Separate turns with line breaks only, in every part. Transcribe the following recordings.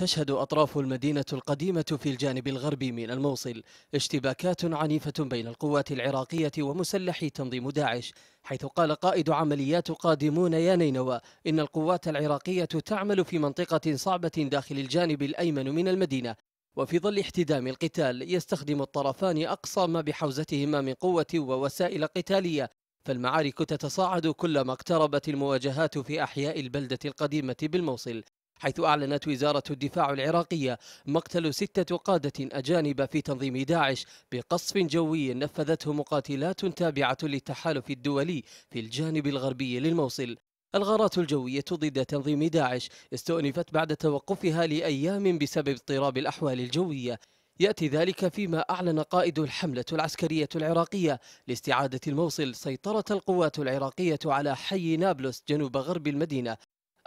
تشهد أطراف المدينة القديمة في الجانب الغربي من الموصل اشتباكات عنيفة بين القوات العراقية ومسلحي تنظيم داعش حيث قال قائد عمليات قادمون يا نينوى إن القوات العراقية تعمل في منطقة صعبة داخل الجانب الأيمن من المدينة وفي ظل احتدام القتال يستخدم الطرفان أقصى ما بحوزتهما من قوة ووسائل قتالية فالمعارك تتصاعد كلما اقتربت المواجهات في أحياء البلدة القديمة بالموصل حيث أعلنت وزارة الدفاع العراقية مقتل ستة قادة أجانب في تنظيم داعش بقصف جوي نفذته مقاتلات تابعة للتحالف الدولي في الجانب الغربي للموصل الغارات الجوية ضد تنظيم داعش استؤنفت بعد توقفها لأيام بسبب اضطراب الأحوال الجوية يأتي ذلك فيما أعلن قائد الحملة العسكرية العراقية لاستعادة الموصل سيطرة القوات العراقية على حي نابلس جنوب غرب المدينة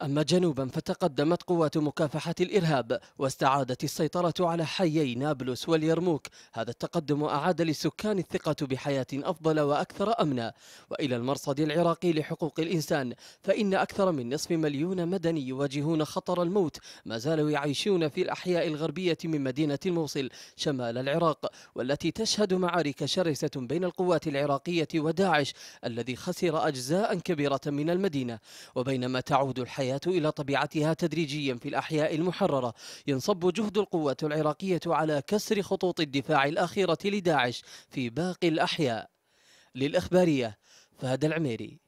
أما جنوبا فتقدمت قوات مكافحة الإرهاب واستعادت السيطرة على حيي نابلس واليرموك هذا التقدم أعاد للسكان الثقة بحياة أفضل وأكثر أمنا وإلى المرصد العراقي لحقوق الإنسان فإن أكثر من نصف مليون مدني يواجهون خطر الموت ما زالوا يعيشون في الأحياء الغربية من مدينة الموصل شمال العراق والتي تشهد معارك شرسة بين القوات العراقية وداعش الذي خسر أجزاء كبيرة من المدينة وبينما تعود الحياة الحياة إلى طبيعتها تدريجيا في الأحياء المحررة ينصب جهد القوة العراقية على كسر خطوط الدفاع الأخيرة لداعش في باقي الأحياء للإخبارية فهد العميري